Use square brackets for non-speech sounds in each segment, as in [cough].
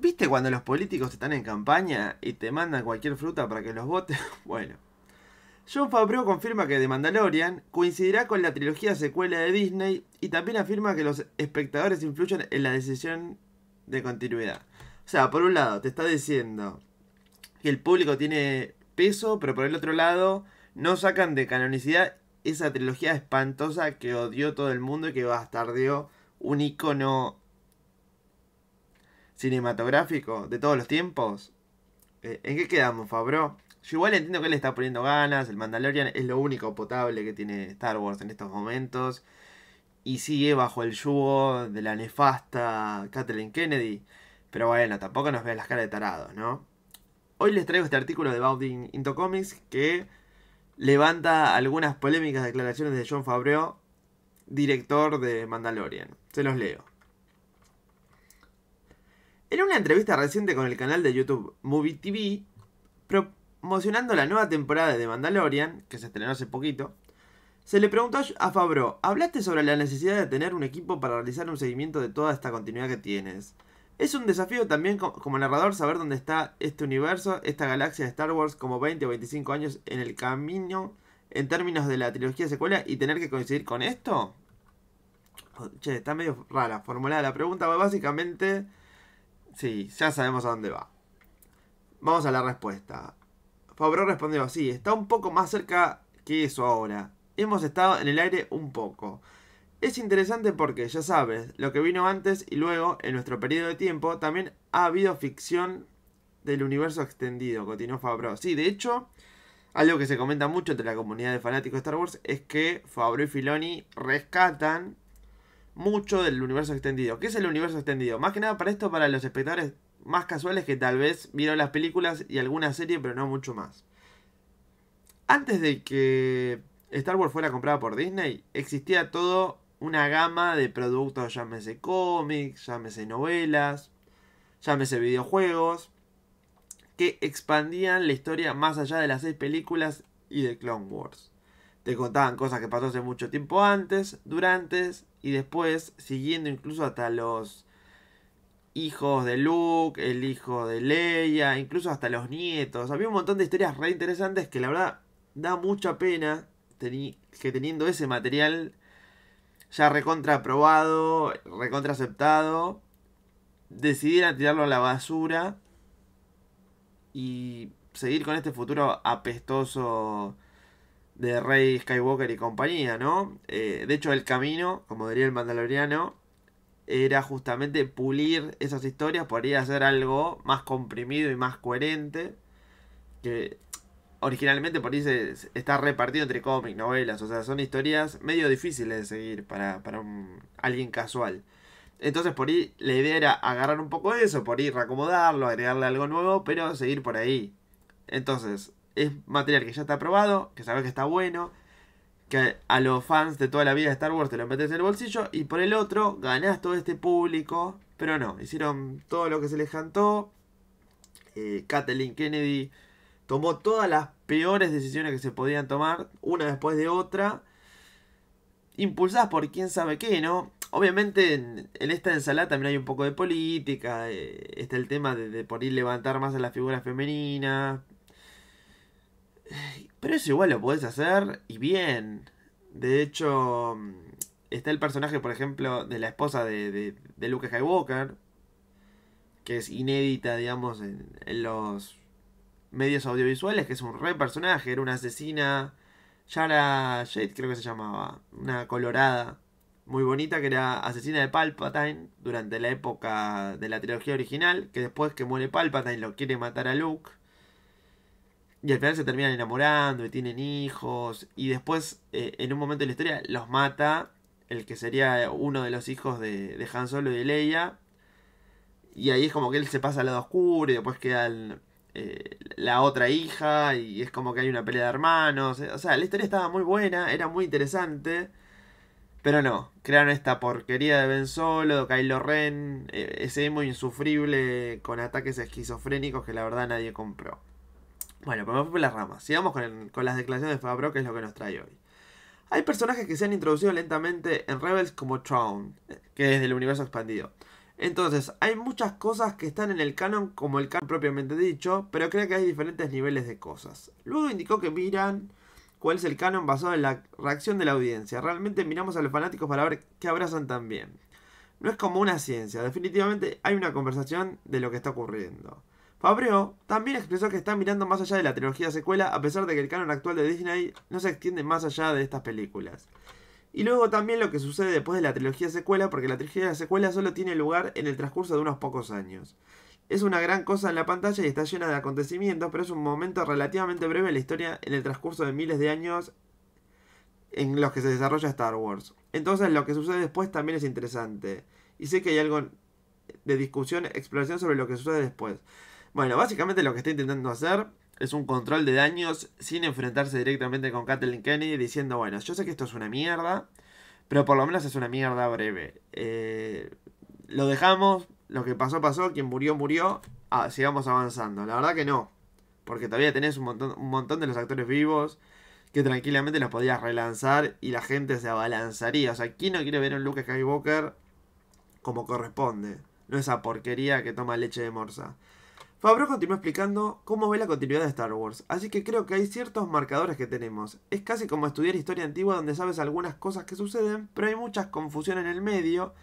¿Viste cuando los políticos están en campaña y te mandan cualquier fruta para que los votes? [laughs] Bueno. John Favreau confirma que The Mandalorian coincidirá con la trilogía secuela de Disney y también afirma que los espectadores influyen en la decisión de continuidad. O sea, por un lado, te está diciendo que el público tiene peso, pero por el otro lado, no sacan de canonicidad esa trilogía espantosa que odió todo el mundo y que bastardeó un icono cinematográfico de todos los tiempos. Eh, ¿En qué quedamos, Fabro? Yo igual entiendo que él está poniendo ganas. El Mandalorian es lo único potable que tiene Star Wars en estos momentos. Y sigue bajo el yugo de la nefasta Kathleen Kennedy. Pero bueno, tampoco nos vean las caras de tarados, ¿no? Hoy les traigo este artículo de Bounding Into Comics que levanta algunas polémicas declaraciones de John Favreau, director de Mandalorian. Se los leo. En una entrevista reciente con el canal de YouTube Movie TV, promocionando la nueva temporada de The Mandalorian, que se estrenó hace poquito, se le preguntó a Fabro, hablaste sobre la necesidad de tener un equipo para realizar un seguimiento de toda esta continuidad que tienes. Es un desafío también como narrador saber dónde está este universo, esta galaxia de Star Wars como 20 o 25 años en el camino en términos de la trilogía secuela y tener que coincidir con esto. Che, está medio rara formulada la pregunta, básicamente Sí, ya sabemos a dónde va. Vamos a la respuesta. Favreau respondió, sí, está un poco más cerca que eso ahora. Hemos estado en el aire un poco. Es interesante porque, ya sabes, lo que vino antes y luego, en nuestro periodo de tiempo, también ha habido ficción del universo extendido, continuó Favreau. Sí, de hecho, algo que se comenta mucho entre la comunidad de fanáticos de Star Wars es que Favreau y Filoni rescatan mucho del universo extendido. ¿Qué es el universo extendido? Más que nada para esto, para los espectadores más casuales que tal vez vieron las películas y alguna serie, pero no mucho más. Antes de que Star Wars fuera comprada por Disney, existía todo una gama de productos, llámese cómics, llámese novelas, llámese videojuegos, que expandían la historia más allá de las seis películas y de Clone Wars. Te contaban cosas que pasó hace mucho tiempo antes, durante y después, siguiendo incluso hasta los hijos de Luke, el hijo de Leia, incluso hasta los nietos. Había un montón de historias re interesantes que la verdad da mucha pena que teniendo ese material ya recontra aprobado, recontra aceptado, decidieran tirarlo a la basura y seguir con este futuro apestoso de Rey Skywalker y compañía, ¿no? Eh, de hecho, el camino, como diría el Mandaloriano, era justamente pulir esas historias podría ir a hacer algo más comprimido y más coherente. Que originalmente por ahí está repartido entre cómics, novelas, o sea, son historias medio difíciles de seguir para, alguien casual. Entonces por ahí la idea era agarrar un poco de eso, por ahí reacomodarlo, agregarle algo nuevo, pero seguir por ahí. Entonces, es material que ya está aprobado, que sabes que está bueno, que a los fans de toda la vida de Star Wars te lo metes en el bolsillo, y por el otro ganás todo este público, pero no, hicieron todo lo que se les cantó. Eh, Kathleen Kennedy tomó todas las peores decisiones que se podían tomar, una después de otra, impulsadas por quién sabe qué, ¿no? Obviamente en, esta ensalada también hay un poco de política, eh, está el tema de, de por ir levantar más a las figuras femeninas, pero eso igual lo puedes hacer y bien. De hecho, mm, está el personaje, por ejemplo, de la esposa de, de, Luke Skywalker, que es inédita, digamos, en, los medios audiovisuales, que es un re personaje, era una asesina, Yara Jade creo que se llamaba, una colorada muy bonita, que era asesina de Palpatine durante la época de la trilogía original, que después que muere Palpatine lo quiere matar a Luke. Y al final se terminan enamorando y tienen hijos. Y después, eh, en un momento de la historia, los mata el que sería uno de los hijos de, Han Solo y de Leia. Y ahí es como que él se pasa al lado oscuro y después queda eh, la otra hija y es como que hay una pelea de hermanos. Eh, o sea, la historia estaba muy buena, era muy interesante. Pero no, crearon esta porquería de Ben Solo, Kylo Ren, ese emo insufrible con ataques esquizofrénicos que la verdad nadie compró. Bueno, pero me fui las ramas. Sigamos con, con las declaraciones de Fabro, que es lo que nos trae hoy. Hay personajes que se han introducido lentamente en Rebels como Tron, que es del universo expandido. Entonces, hay muchas cosas que están en el canon como el canon propiamente dicho, pero creo que hay diferentes niveles de cosas. Luego indicó que miran cuál es el canon basado en la reacción de la audiencia. Realmente miramos a los fanáticos para ver qué abrazan también. No es como una ciencia, definitivamente hay una conversación de lo que está ocurriendo. Fabreo también expresó que está mirando más allá de la trilogía secuela, a pesar de que el canon actual de Disney no se extiende más allá de estas películas. Y luego también lo que sucede después de la trilogía secuela, porque la trilogía secuela solo tiene lugar en el transcurso de unos pocos años. Es una gran cosa en la pantalla y está llena de acontecimientos, pero es un momento relativamente breve en la historia en el transcurso de miles de años en los que se desarrolla Star Wars. Entonces lo que sucede después también es interesante. Y sé que hay algo de discusión, exploración sobre lo que sucede después. Bueno, básicamente lo que está intentando hacer es un control de daños sin enfrentarse directamente con Kathleen Kennedy diciendo, bueno, yo sé que esto es una mierda, pero por lo menos es una mierda breve. Eh, lo dejamos, lo que pasó pasó, quien murió murió, ah, sigamos avanzando. La verdad que no, porque todavía tenés un montón, un montón de los actores vivos que tranquilamente los podías relanzar y la gente se abalanzaría. O sea, ¿quién no quiere ver un Luke Skywalker como corresponde? No esa porquería que toma leche de morsa. Favreau continuó explicando cómo ve la continuidad de Star Wars, así que creo que hay ciertos marcadores que tenemos. Es casi como estudiar historia antigua donde sabes algunas cosas que suceden, pero hay muchas confusión en el medio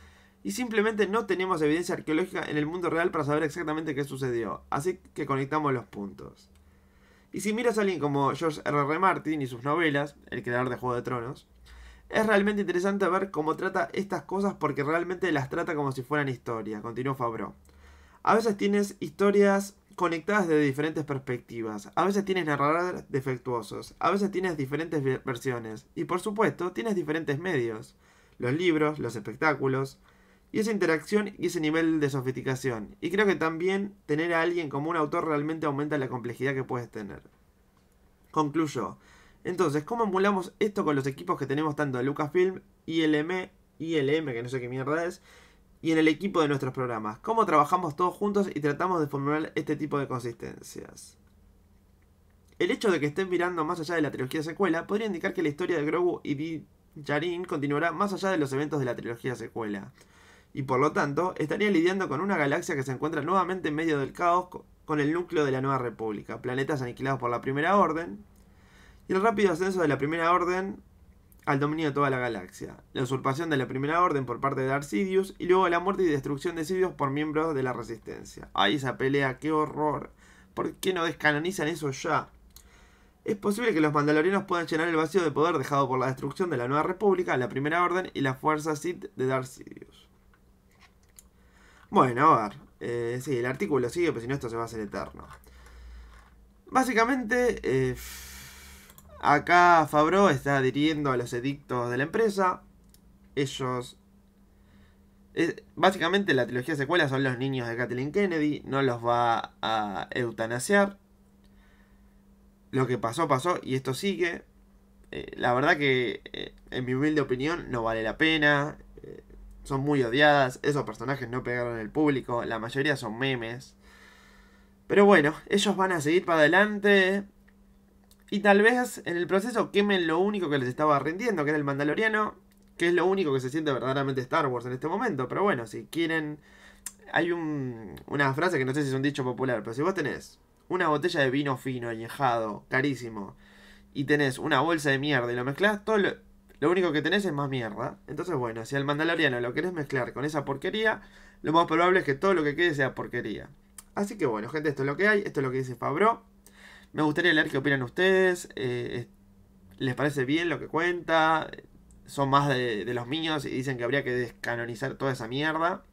y simplemente no tenemos evidencia arqueológica en el mundo real para saber exactamente qué sucedió, así que conectamos los puntos. Y si miras a alguien como George R.R. R. Martin y sus novelas, el creador de Juego de Tronos, es realmente interesante ver cómo trata estas cosas porque realmente las trata como si fueran historia, continuó Favreau. A veces tienes historias conectadas de diferentes perspectivas, a veces tienes narradores defectuosos, a veces tienes diferentes versiones y por supuesto tienes diferentes medios, los libros, los espectáculos, y esa interacción y ese nivel de sofisticación. Y creo que también tener a alguien como un autor realmente aumenta la complejidad que puedes tener. Concluyo. Entonces, ¿cómo emulamos esto con los equipos que tenemos tanto de Lucasfilm, y ILM, que no sé qué mierda es, y en el equipo de nuestros programas, cómo trabajamos todos juntos y tratamos de formular este tipo de consistencias. El hecho de que estén mirando más allá de la trilogía secuela podría indicar que la historia de Grogu y Din Djarin continuará más allá de los eventos de la trilogía secuela, y por lo tanto estaría lidiando con una galaxia que se encuentra nuevamente en medio del caos con el núcleo de la Nueva República, planetas aniquilados por la Primera Orden, y el rápido ascenso de la Primera Orden al dominio de toda la galaxia, la usurpación de la Primera Orden por parte de Darth Sidious y luego la muerte y destrucción de Sidious por miembros de la Resistencia. ¡Ay, esa pelea, qué horror. ¿Por qué no descanonizan eso ya? Es posible que los mandalorianos puedan llenar el vacío de poder dejado por la destrucción de la Nueva República, la Primera Orden y la Fuerza Sith de Darth Sidious. Bueno, a ver. Eh, sí, el artículo sigue, pero si no esto se va a hacer eterno. Básicamente... Eh, Acá Fabro está adhiriendo a los edictos de la empresa. Ellos... básicamente la trilogía secuela son los niños de Kathleen Kennedy. No los va a eutanasiar. Lo que pasó, pasó y esto sigue. Eh, la verdad que, eh, en mi humilde opinión, no vale la pena. Eh, son muy odiadas. Esos personajes no pegaron el público. La mayoría son memes. Pero bueno, ellos van a seguir para adelante. Y tal vez en el proceso quemen lo único que les estaba rindiendo, que era el Mandaloriano, que es lo único que se siente verdaderamente Star Wars en este momento. Pero bueno, si quieren. Hay una frase que no sé si es un dicho popular, pero si vos tenés una botella de vino fino, añejado, carísimo, y tenés una bolsa de mierda y lo mezclas, todo lo, lo único que tenés es más mierda. Entonces, bueno, si al Mandaloriano lo querés mezclar con esa porquería, lo más probable es que todo lo que quede sea porquería. Así que bueno, gente, esto es lo que hay, esto es lo que dice Fabro. Me gustaría leer qué opinan ustedes. Eh, ¿Les parece bien lo que cuenta? Son más de, los míos y dicen que habría que descanonizar toda esa mierda.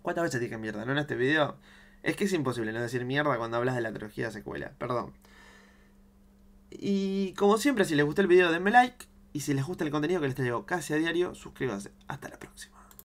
¿Cuántas veces dije mierda? ¿No en este video? Es que es imposible no decir mierda cuando hablas de la trilogía secuela. Perdón. Y como siempre, si les gustó el video, denme like. Y si les gusta el contenido que les traigo casi a diario, suscríbanse. Hasta la próxima.